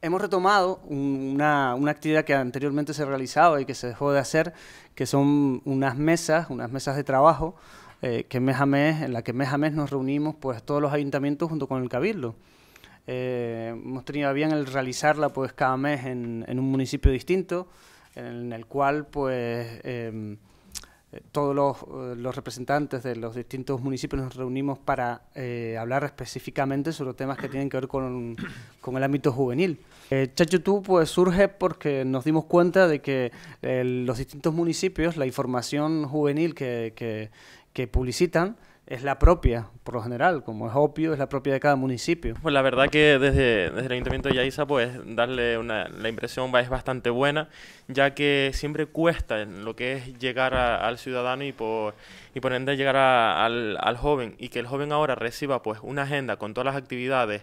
Hemos retomado una, actividad que anteriormente se realizaba y que se dejó de hacer, que son unas mesas, unas mesas de trabajo, eh, que mes a mes, en la que mes a mes nos reunimos pues todos los ayuntamientos junto con el Cabildo. Eh, hemos tenido bien el realizarla pues cada mes en, un municipio distinto, en el cual pues em, eh, todos eh, los, representantes de los distintos municipios nos reunimos para eh, hablar específicamente sobre temas que tienen que ver con, el ámbito juvenil. Chat Chachutú pues, surge porque nos dimos cuenta de que los distintos municipios, la información juvenil que publicitan, es la propia, por lo general, como es obvio, es la propia de cada municipio. Pues la verdad que desde, el Ayuntamiento de Yaiza, pues darle una, la impresión es bastante buena, ya que siempre cuesta lo que es llegar al ciudadano y por, y por ende llegar al, joven, y que el joven ahora reciba pues una agenda con todas las actividades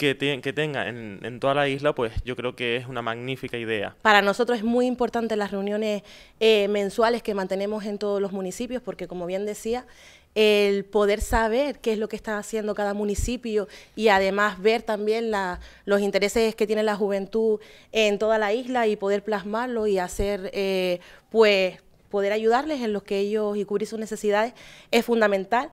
que, que tenga en, en, toda la isla, pues yo creo que es una magnífica idea. Para nosotros es muy importante las reuniones eh, mensuales que mantenemos en todos los municipios, porque como bien decía, el poder saber qué es lo que está haciendo cada municipio y además ver también la, los intereses que tiene la juventud en toda la isla y poder plasmarlo y hacer, eh, pues, poder ayudarles en los que ellos y cubrir sus necesidades es fundamental.